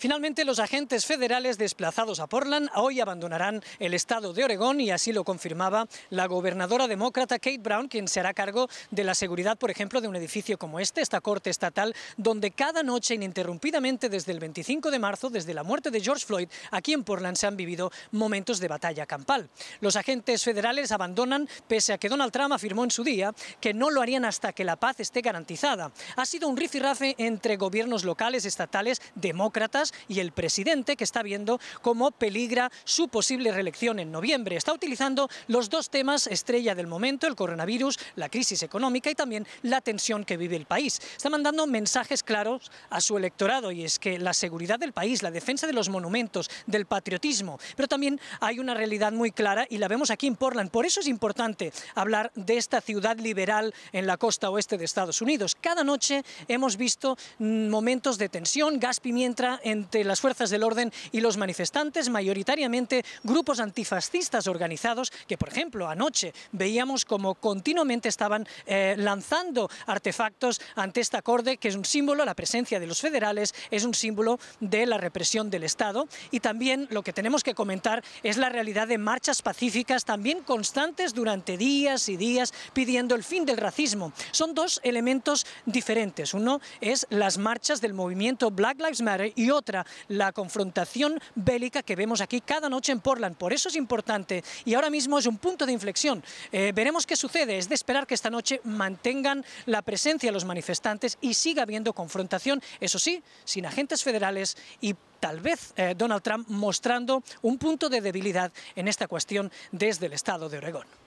Finalmente, los agentes federales desplazados a Portland hoy abandonarán el estado de Oregón y así lo confirmaba la gobernadora demócrata Kate Brown, quien se hará cargo de la seguridad, por ejemplo, de un edificio como este, esta corte estatal, donde cada noche ininterrumpidamente desde el 25 de marzo, desde la muerte de George Floyd, aquí en Portland se han vivido momentos de batalla campal. Los agentes federales abandonan, pese a que Donald Trump afirmó en su día que no lo harían hasta que la paz esté garantizada. Ha sido un rifirrafe entre gobiernos locales, estatales, demócratas, y el presidente que está viendo cómo peligra su posible reelección en noviembre. Está utilizando los dos temas estrella del momento, el coronavirus, la crisis económica y también la tensión que vive el país. Está mandando mensajes claros a su electorado y es que la seguridad del país, la defensa de los monumentos, del patriotismo, pero también hay una realidad muy clara y la vemos aquí en Portland. Por eso es importante hablar de esta ciudad liberal en la costa oeste de Estados Unidos. Cada noche hemos visto mm, momentos de tensión, gas pimienta en entre las fuerzas del orden y los manifestantes, mayoritariamente grupos antifascistas organizados que, por ejemplo, anoche veíamos como continuamente estaban eh, lanzando artefactos ante este acorde, que es un símbolo, la presencia de los federales es un símbolo de la represión del Estado. Y también lo que tenemos que comentar es la realidad de marchas pacíficas, también constantes durante días y días, pidiendo el fin del racismo. Son dos elementos diferentes. Uno es las marchas del movimiento Black Lives Matter y otro la confrontación bélica que vemos aquí cada noche en Portland. Por eso es importante y ahora mismo es un punto de inflexión. Eh, veremos qué sucede. Es de esperar que esta noche mantengan la presencia los manifestantes y siga habiendo confrontación, eso sí, sin agentes federales y tal vez eh, Donald Trump mostrando un punto de debilidad en esta cuestión desde el estado de Oregón.